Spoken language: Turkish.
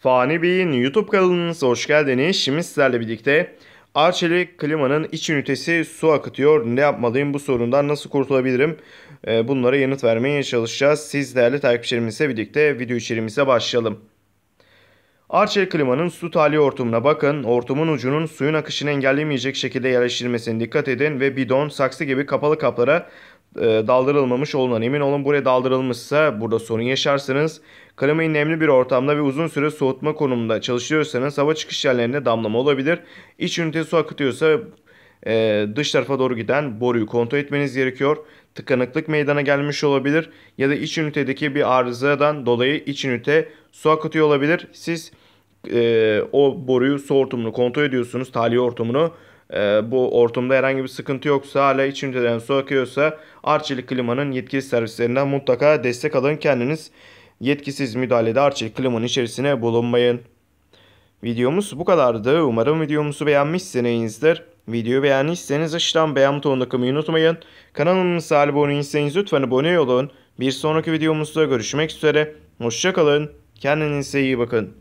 Fani Bey'in YouTube kanalınıza hoş geldiniz. Şimdi sizlerle birlikte Arçelik klimanın iç ünitesi su akıtıyor. Ne yapmalıyım bu sorundan nasıl kurtulabilirim? Ee, bunlara yanıt vermeye çalışacağız. Siz değerli takipçilerimizle birlikte video içeriğimize başlayalım. Arçelik klimanın su tahliye hortumuna bakın. Hortumun ucunun suyun akışını engellemeyecek şekilde yerleştirilmesine dikkat edin ve bidon, saksı gibi kapalı kaplara e, daldırılmamış olunan emin olun. Buraya daldırılmışsa burada sorun yaşarsınız. Kalamayı nemli bir ortamda ve uzun süre soğutma konumunda çalışıyorsanız hava çıkış yerlerinde damlama olabilir. İç ünite su akıtıyorsa e, dış tarafa doğru giden boruyu kontrol etmeniz gerekiyor. Tıkanıklık meydana gelmiş olabilir ya da iç ünitedeki bir arızadan dolayı iç ünite su akıtıyor olabilir. Siz e, o boruyu su hortumunu kontrol ediyorsunuz, tahliye ortamını e, bu ortamda herhangi bir sıkıntı yoksa hala içimizden üniteden su akıyorsa Arçelik Klima'nın yetkili servislerinden mutlaka destek alın. Kendiniz yetkisiz müdahalede Arçelik Klima'nın içerisine bulunmayın. Videomuz bu kadardı. Umarım videomuzu beğenmişsinizdir. Videoyu beğendiyseniz aşağıdan beğen butonuna tıklamayı unutmayın. Kanalımıza abone değilseniz lütfen abone olun. Bir sonraki videomuzda görüşmek üzere. Hoşçakalın. Kendinize iyi bakın.